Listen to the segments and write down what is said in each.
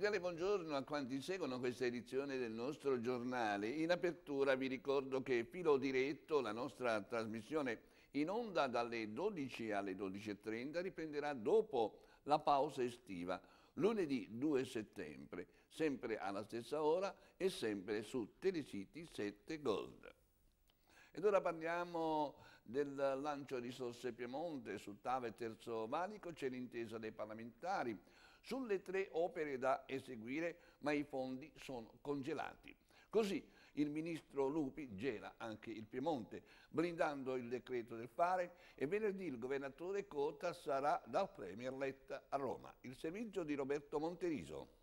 Cordiale buongiorno a quanti seguono questa edizione del nostro giornale. In apertura vi ricordo che Filo Diretto, la nostra trasmissione in onda dalle 12 alle 12.30, riprenderà dopo la pausa estiva, lunedì 2 settembre, sempre alla stessa ora e sempre su Telecity 7 Gold. Ed ora parliamo del lancio risorse Piemonte su Tave Terzo Valico, c'è l'intesa dei parlamentari sulle tre opere da eseguire, ma i fondi sono congelati. Così il ministro Lupi gela anche il Piemonte, blindando il decreto del fare e venerdì il governatore Cota sarà dal Premier Letta a Roma. Il servizio di Roberto Monteriso.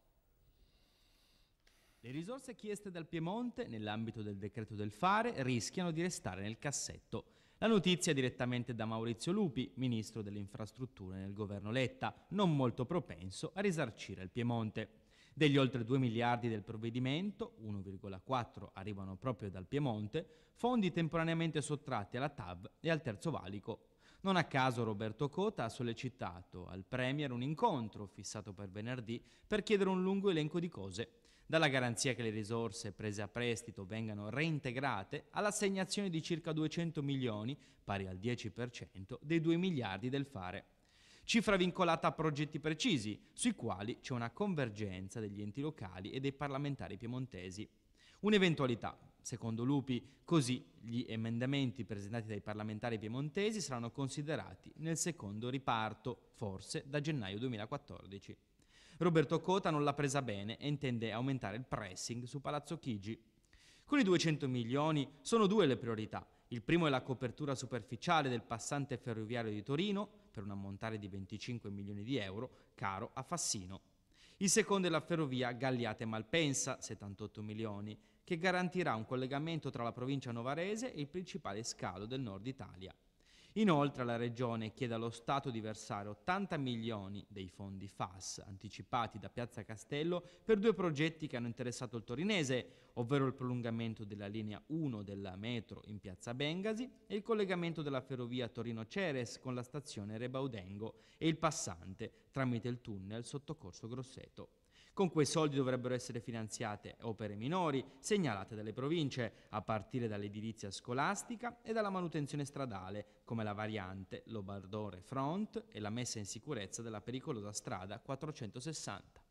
Le risorse chieste dal Piemonte nell'ambito del decreto del fare rischiano di restare nel cassetto. La notizia è direttamente da Maurizio Lupi, ministro delle infrastrutture nel governo Letta, non molto propenso a risarcire il Piemonte. Degli oltre 2 miliardi del provvedimento, 1,4 arrivano proprio dal Piemonte, fondi temporaneamente sottratti alla TAV e al Terzo Valico. Non a caso Roberto Cota ha sollecitato al Premier un incontro fissato per venerdì per chiedere un lungo elenco di cose dalla garanzia che le risorse prese a prestito vengano reintegrate all'assegnazione di circa 200 milioni, pari al 10%, dei 2 miliardi del fare. Cifra vincolata a progetti precisi, sui quali c'è una convergenza degli enti locali e dei parlamentari piemontesi. Un'eventualità, Secondo Lupi, così gli emendamenti presentati dai parlamentari piemontesi saranno considerati nel secondo riparto, forse da gennaio 2014. Roberto Cota non l'ha presa bene e intende aumentare il pressing su Palazzo Chigi. Con i 200 milioni sono due le priorità. Il primo è la copertura superficiale del passante ferroviario di Torino, per un ammontare di 25 milioni di euro, caro a Fassino. Il secondo è la ferrovia Galliate-Malpensa, 78 milioni, che garantirà un collegamento tra la provincia novarese e il principale scalo del nord Italia. Inoltre la Regione chiede allo Stato di versare 80 milioni dei fondi FAS anticipati da Piazza Castello per due progetti che hanno interessato il torinese, ovvero il prolungamento della linea 1 della metro in Piazza Bengasi e il collegamento della ferrovia Torino-Ceres con la stazione Rebaudengo e il passante tramite il tunnel sottocorso Grosseto con quei soldi dovrebbero essere finanziate opere minori segnalate dalle province, a partire dall'edilizia scolastica e dalla manutenzione stradale, come la variante Lobardore Front e la messa in sicurezza della pericolosa strada 460.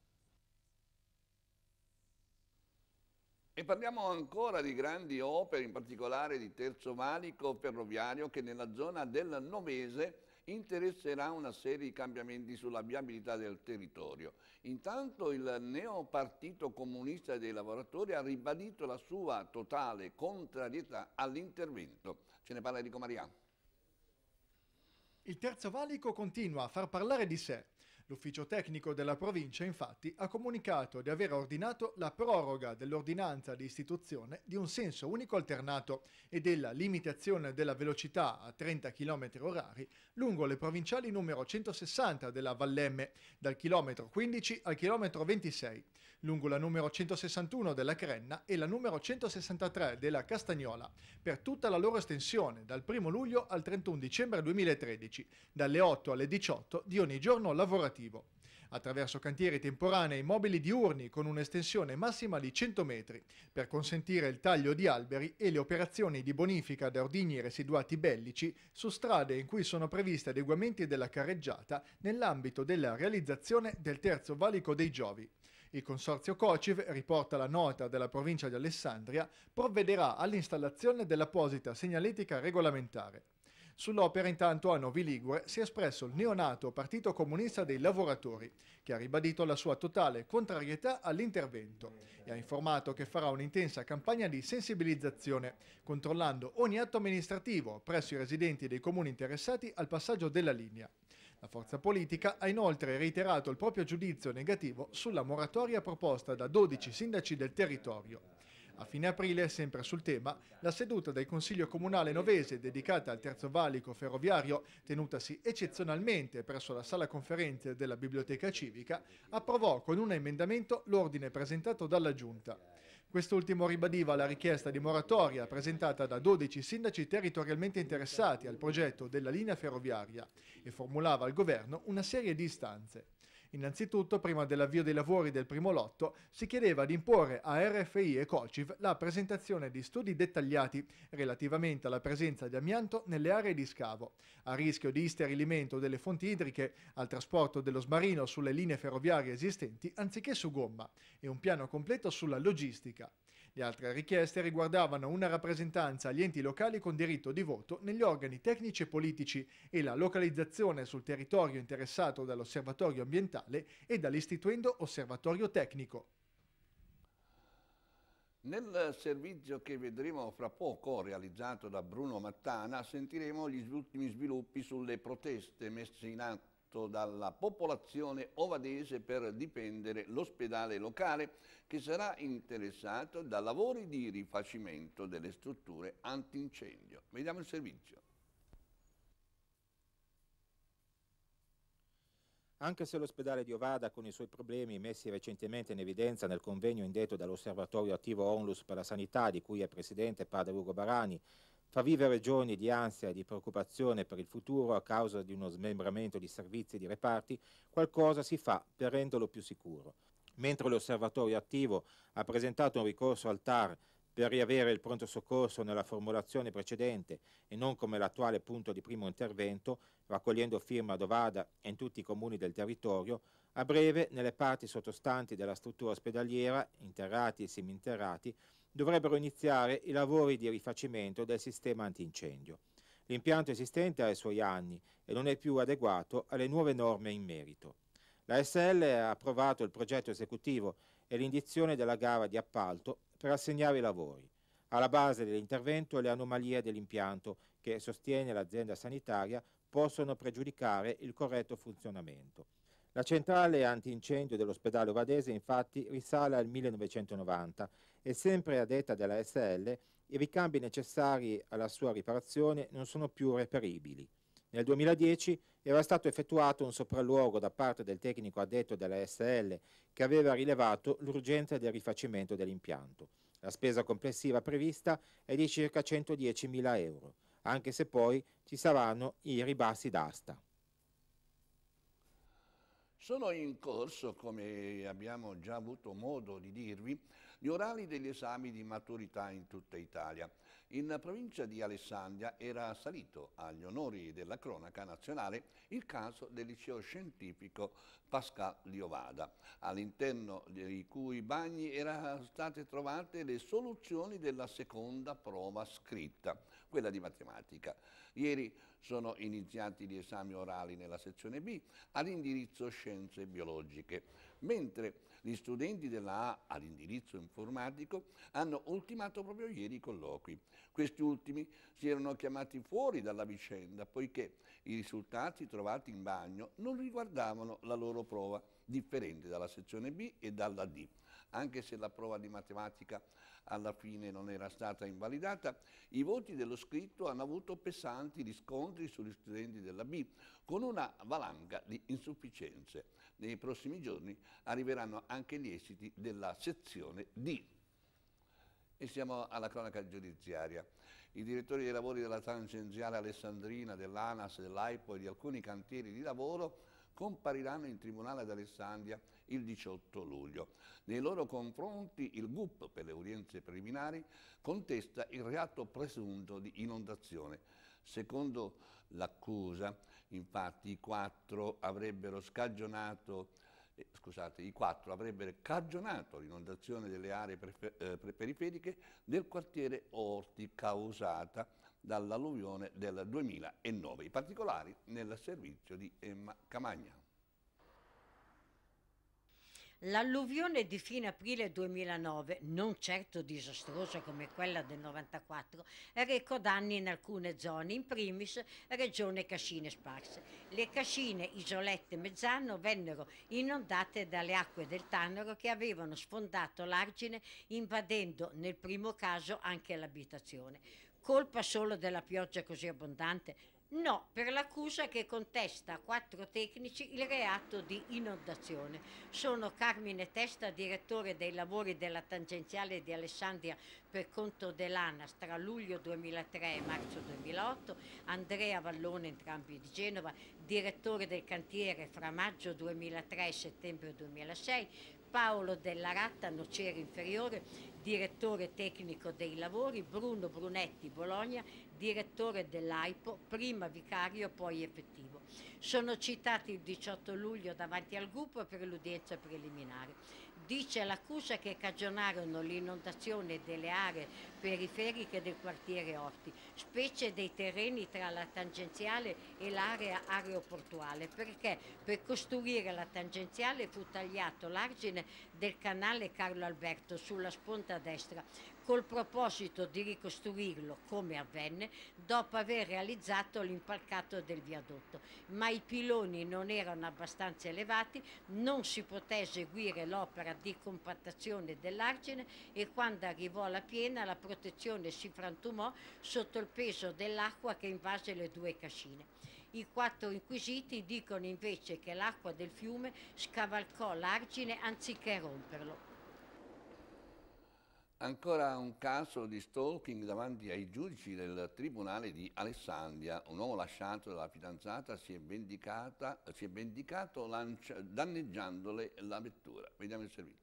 E parliamo ancora di grandi opere, in particolare di Terzo Valico Ferroviario che nella zona del Novese interesserà una serie di cambiamenti sulla viabilità del territorio. Intanto il neopartito comunista dei lavoratori ha ribadito la sua totale contrarietà all'intervento. Ce ne parla Enrico Maria. Il terzo valico continua a far parlare di sé. L'ufficio tecnico della provincia infatti ha comunicato di aver ordinato la proroga dell'ordinanza di istituzione di un senso unico alternato e della limitazione della velocità a 30 km orari lungo le provinciali numero 160 della Vallemme dal chilometro 15 al chilometro 26, lungo la numero 161 della Crenna e la numero 163 della Castagnola per tutta la loro estensione dal 1 luglio al 31 dicembre 2013, dalle 8 alle 18 di ogni giorno lavorativo lavorativo. Attraverso cantieri temporanei mobili diurni con un'estensione massima di 100 metri per consentire il taglio di alberi e le operazioni di bonifica da ordigni residuati bellici su strade in cui sono previsti adeguamenti della carreggiata nell'ambito della realizzazione del terzo valico dei Giovi. Il consorzio Cociv, riporta la nota della provincia di Alessandria, provvederà all'installazione dell'apposita segnaletica regolamentare. Sull'opera intanto a Novi Ligure si è espresso il neonato Partito Comunista dei Lavoratori, che ha ribadito la sua totale contrarietà all'intervento e ha informato che farà un'intensa campagna di sensibilizzazione, controllando ogni atto amministrativo presso i residenti dei comuni interessati al passaggio della linea. La forza politica ha inoltre reiterato il proprio giudizio negativo sulla moratoria proposta da 12 sindaci del territorio. A fine aprile, sempre sul tema, la seduta del Consiglio Comunale Novese dedicata al Terzo Valico Ferroviario, tenutasi eccezionalmente presso la sala conferenze della Biblioteca Civica, approvò con un emendamento l'ordine presentato dalla Giunta. Quest'ultimo ribadiva la richiesta di moratoria presentata da 12 sindaci territorialmente interessati al progetto della linea ferroviaria e formulava al governo una serie di istanze. Innanzitutto, prima dell'avvio dei lavori del primo lotto, si chiedeva di imporre a RFI e Colciv la presentazione di studi dettagliati relativamente alla presenza di amianto nelle aree di scavo, a rischio di isterilimento delle fonti idriche, al trasporto dello smarino sulle linee ferroviarie esistenti anziché su gomma, e un piano completo sulla logistica, le altre richieste riguardavano una rappresentanza agli enti locali con diritto di voto negli organi tecnici e politici e la localizzazione sul territorio interessato dall'osservatorio ambientale e dall'istituendo osservatorio tecnico. Nel servizio che vedremo fra poco, realizzato da Bruno Mattana, sentiremo gli ultimi sviluppi sulle proteste messe in atto scelto dalla popolazione ovadese per dipendere l'ospedale locale che sarà interessato da lavori di rifacimento delle strutture antincendio. Vediamo il servizio. Anche se l'ospedale di Ovada, con i suoi problemi messi recentemente in evidenza nel convegno indetto dall'osservatorio attivo Onlus per la sanità, di cui è presidente padre Ugo Barani, tra vivere giorni di ansia e di preoccupazione per il futuro a causa di uno smembramento di servizi e di reparti, qualcosa si fa per renderlo più sicuro. Mentre l'osservatorio attivo ha presentato un ricorso al TAR per riavere il pronto soccorso nella formulazione precedente e non come l'attuale punto di primo intervento, raccogliendo firma a Dovada e in tutti i comuni del territorio, a breve nelle parti sottostanti della struttura ospedaliera, interrati e seminterrati, dovrebbero iniziare i lavori di rifacimento del sistema antincendio. L'impianto esistente ha i suoi anni e non è più adeguato alle nuove norme in merito. La SL ha approvato il progetto esecutivo e l'indizione della gara di appalto per assegnare i lavori. Alla base dell'intervento le anomalie dell'impianto che sostiene l'azienda sanitaria possono pregiudicare il corretto funzionamento. La centrale antincendio dell'ospedale Ovadese infatti risale al 1990 e sempre a detta della SL i ricambi necessari alla sua riparazione non sono più reperibili. Nel 2010 era stato effettuato un sopralluogo da parte del tecnico addetto della SL che aveva rilevato l'urgenza del rifacimento dell'impianto. La spesa complessiva prevista è di circa 110.000 euro, anche se poi ci saranno i ribassi d'asta. Sono in corso, come abbiamo già avuto modo di dirvi, gli orali degli esami di maturità in tutta Italia. In provincia di Alessandria era salito agli onori della cronaca nazionale il caso del liceo scientifico Pascal Liovada, all'interno dei cui bagni erano state trovate le soluzioni della seconda prova scritta, quella di matematica. Ieri sono iniziati gli esami orali nella sezione B ad indirizzo scienze biologiche mentre gli studenti della A all'indirizzo informatico hanno ultimato proprio ieri i colloqui. Questi ultimi si erano chiamati fuori dalla vicenda poiché i risultati trovati in bagno non riguardavano la loro prova, differente dalla sezione B e dalla D, anche se la prova di matematica alla fine non era stata invalidata, i voti dello scritto hanno avuto pesanti riscontri sugli studenti della B, con una valanga di insufficienze. Nei prossimi giorni arriveranno anche gli esiti della sezione D. E siamo alla cronaca giudiziaria. I direttori dei lavori della tangenziale alessandrina, dell'ANAS, dell'AIPO e di alcuni cantieri di lavoro compariranno in Tribunale ad Alessandria il 18 luglio. Nei loro confronti il GUP per le udienze preliminari contesta il reato presunto di inondazione. Secondo l'accusa, infatti, i quattro avrebbero scagionato eh, scusate, i quattro avrebbero cagionato l'inondazione delle aree eh, periferiche del quartiere Orti causata dall'alluvione del 2009. I particolari nel servizio di Emma Camagna. L'alluvione di fine aprile 2009, non certo disastrosa come quella del 94, recò danni in alcune zone, in primis regione Cascine Sparse. Le Cascine, Isolette Mezzano vennero inondate dalle acque del Tannero che avevano sfondato l'argine invadendo nel primo caso anche l'abitazione colpa solo della pioggia così abbondante? No, per l'accusa che contesta a quattro tecnici il reato di inondazione. Sono Carmine Testa, direttore dei lavori della tangenziale di Alessandria per conto dell'ANAS tra luglio 2003 e marzo 2008, Andrea Vallone, entrambi di Genova, direttore del cantiere fra maggio 2003 e settembre 2006, Paolo Della Ratta, nociere inferiore, direttore tecnico dei lavori, Bruno Brunetti Bologna, direttore dell'AIPO, prima vicario poi effettivo. Sono citati il 18 luglio davanti al gruppo per l'udienza preliminare. Dice l'accusa che cagionarono l'inondazione delle aree periferiche del quartiere Orti, specie dei terreni tra la tangenziale e l'area aeroportuale, perché per costruire la tangenziale fu tagliato l'argine del canale Carlo Alberto sulla sponda destra, col proposito di ricostruirlo come avvenne dopo aver realizzato l'impalcato del viadotto, ma i piloni non erano abbastanza elevati, non si poté eseguire l'opera di compattazione dell'argine e quando arrivò alla piena la protezione si frantumò sotto il peso dell'acqua che invase le due cascine. I quattro inquisiti dicono invece che l'acqua del fiume scavalcò l'argine anziché romperlo. Ancora un caso di stalking davanti ai giudici del Tribunale di Alessandria. Un uomo lasciato dalla fidanzata si è, si è vendicato lancia, danneggiandole la vettura. Vediamo il servizio.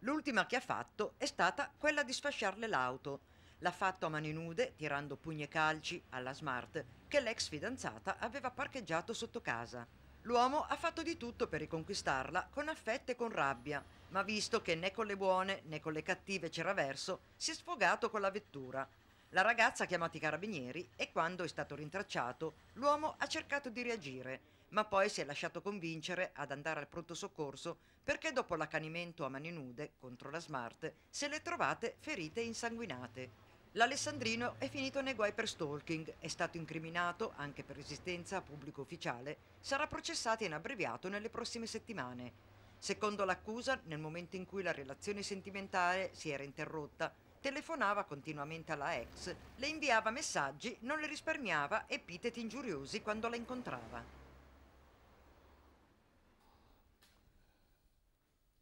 L'ultima che ha fatto è stata quella di sfasciarle l'auto. L'ha fatto a mani nude, tirando pugni e calci alla smart che l'ex fidanzata aveva parcheggiato sotto casa. L'uomo ha fatto di tutto per riconquistarla con affetto e con rabbia, ma visto che né con le buone né con le cattive c'era verso, si è sfogato con la vettura. La ragazza ha chiamato i carabinieri e quando è stato rintracciato, l'uomo ha cercato di reagire, ma poi si è lasciato convincere ad andare al pronto soccorso perché dopo l'accanimento a mani nude contro la Smart se le trovate ferite e insanguinate. L'Alessandrino è finito nei guai per stalking, è stato incriminato anche per resistenza a pubblico ufficiale, sarà processato in abbreviato nelle prossime settimane. Secondo l'accusa, nel momento in cui la relazione sentimentale si era interrotta, telefonava continuamente alla ex, le inviava messaggi, non le risparmiava epiteti ingiuriosi quando la incontrava.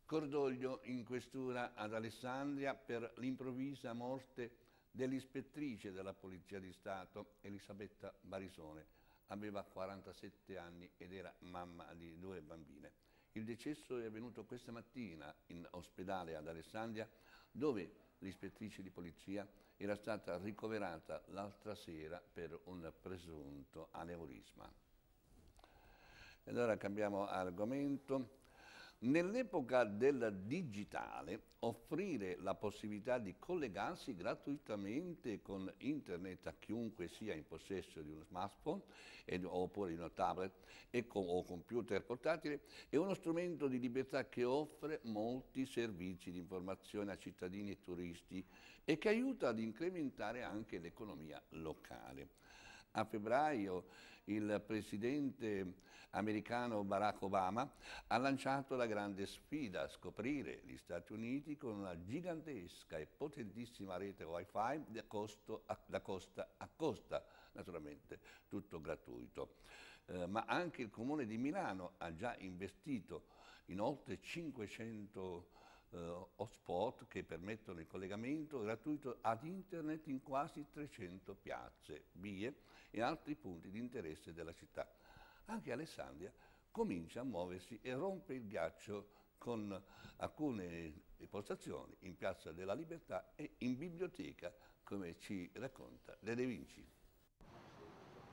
Cordoglio in questura ad Alessandria per l'improvvisa morte di dell'ispettrice della Polizia di Stato Elisabetta Barisone. Aveva 47 anni ed era mamma di due bambine. Il decesso è avvenuto questa mattina in ospedale ad Alessandria dove l'ispettrice di polizia era stata ricoverata l'altra sera per un presunto aneurisma. E allora cambiamo argomento. Nell'epoca del digitale, offrire la possibilità di collegarsi gratuitamente con internet a chiunque sia in possesso di uno smartphone ed, oppure di una tablet con, o computer portatile è uno strumento di libertà che offre molti servizi di informazione a cittadini e turisti e che aiuta ad incrementare anche l'economia locale. A febbraio il Presidente americano Barack Obama ha lanciato la grande sfida a scoprire gli Stati Uniti con una gigantesca e potentissima rete wifi da, costo a, da costa a costa, naturalmente tutto gratuito. Eh, ma anche il comune di Milano ha già investito in oltre 500 eh, hotspot che permettono il collegamento gratuito ad internet in quasi 300 piazze, vie e altri punti di interesse della città anche Alessandria comincia a muoversi e rompe il ghiaccio con alcune postazioni in Piazza della Libertà e in biblioteca, come ci racconta De De Vinci.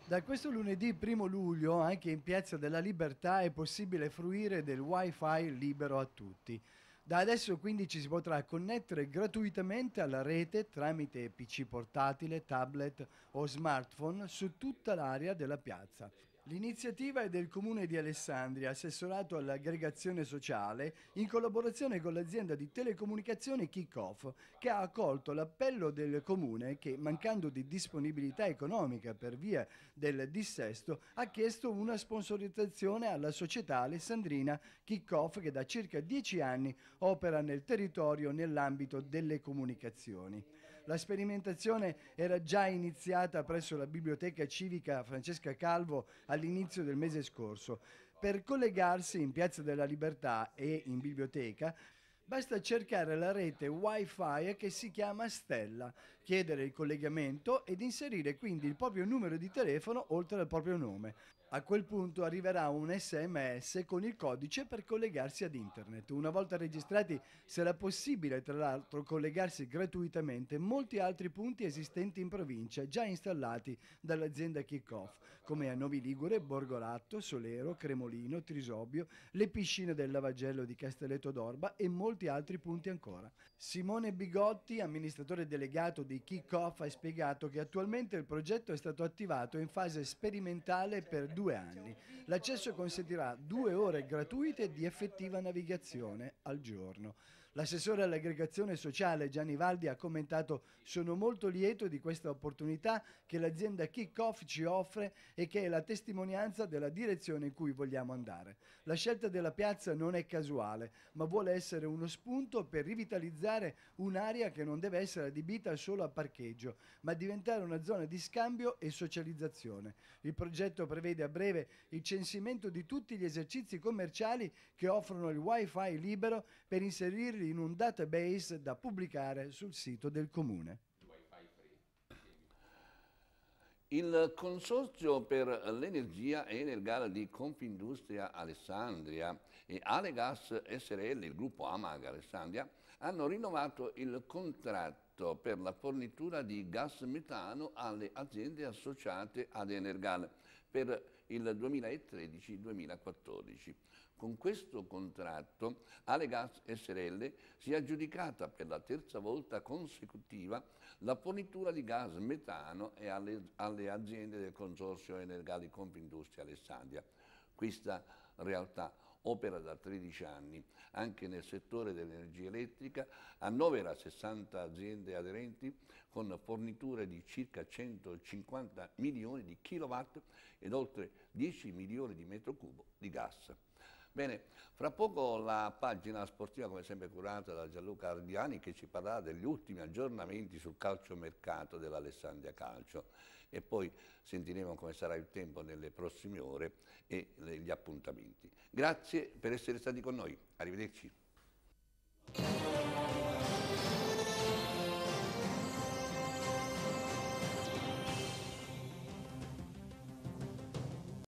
Da questo lunedì 1 luglio anche in Piazza della Libertà è possibile fruire del wifi libero a tutti. Da adesso quindi ci si potrà connettere gratuitamente alla rete tramite PC portatile, tablet o smartphone su tutta l'area della piazza. L'iniziativa è del Comune di Alessandria, assessorato all'aggregazione sociale, in collaborazione con l'azienda di telecomunicazione Kickoff, che ha accolto l'appello del Comune che, mancando di disponibilità economica per via del dissesto, ha chiesto una sponsorizzazione alla società alessandrina Kickoff che da circa dieci anni opera nel territorio nell'ambito delle comunicazioni. La sperimentazione era già iniziata presso la biblioteca civica Francesca Calvo all'inizio del mese scorso. Per collegarsi in Piazza della Libertà e in biblioteca basta cercare la rete wifi che si chiama Stella, chiedere il collegamento ed inserire quindi il proprio numero di telefono oltre al proprio nome. A quel punto arriverà un sms con il codice per collegarsi ad internet. Una volta registrati sarà possibile tra l'altro collegarsi gratuitamente a molti altri punti esistenti in provincia già installati dall'azienda Kickoff, come a Novi Ligure, Borgolatto, Solero, Cremolino, Trisobio, le piscine del Lavagello di Castelletto d'Orba e molti altri punti ancora. Simone Bigotti, amministratore delegato di Kickoff, ha spiegato che attualmente il progetto è stato attivato in fase sperimentale per due anni. L'accesso consentirà due ore gratuite di effettiva navigazione al giorno. L'assessore all'aggregazione sociale Gianni Valdi ha commentato «Sono molto lieto di questa opportunità che l'azienda Kickoff ci offre e che è la testimonianza della direzione in cui vogliamo andare. La scelta della piazza non è casuale, ma vuole essere uno spunto per rivitalizzare un'area che non deve essere adibita solo a parcheggio, ma diventare una zona di scambio e socializzazione. Il progetto prevede a breve il censimento di tutti gli esercizi commerciali che offrono il wifi libero per inserirli in un database da pubblicare sul sito del comune. Il Consorzio per l'Energia e nel gara di Confindustria Alessandria e Alegas SRL, il gruppo Amag Alessandria, hanno rinnovato il contratto per la fornitura di gas metano alle aziende associate ad Energal per il 2013-2014. Con questo contratto Alegas SRL si è aggiudicata per la terza volta consecutiva la fornitura di gas metano alle, alle aziende del Consorzio Energali Confindustria Alessandria. Questa realtà opera da 13 anni anche nel settore dell'energia elettrica, annovera 60 aziende aderenti con forniture di circa 150 milioni di kilowatt ed oltre 10 milioni di metro cubo di gas. Bene, fra poco la pagina sportiva come sempre curata da Gianluca Ardiani che ci parlerà degli ultimi aggiornamenti sul calciomercato dell'Alessandria Calcio e poi sentiremo come sarà il tempo nelle prossime ore e gli appuntamenti. Grazie per essere stati con noi, arrivederci.